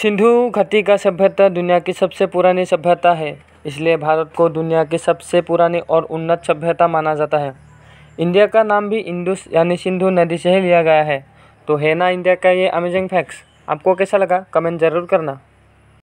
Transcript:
सिंधु घाटी का सभ्यता दुनिया की सबसे पुरानी सभ्यता है इसलिए भारत को दुनिया की सबसे पुरानी और उन्नत सभ्यता माना जाता है इंडिया का नाम भी इंदुस यानी सिंधु नदी से ही लिया गया है तो है ना इंडिया का ये अमेजिंग फैक्ट्स आपको कैसा लगा कमेंट ज़रूर करना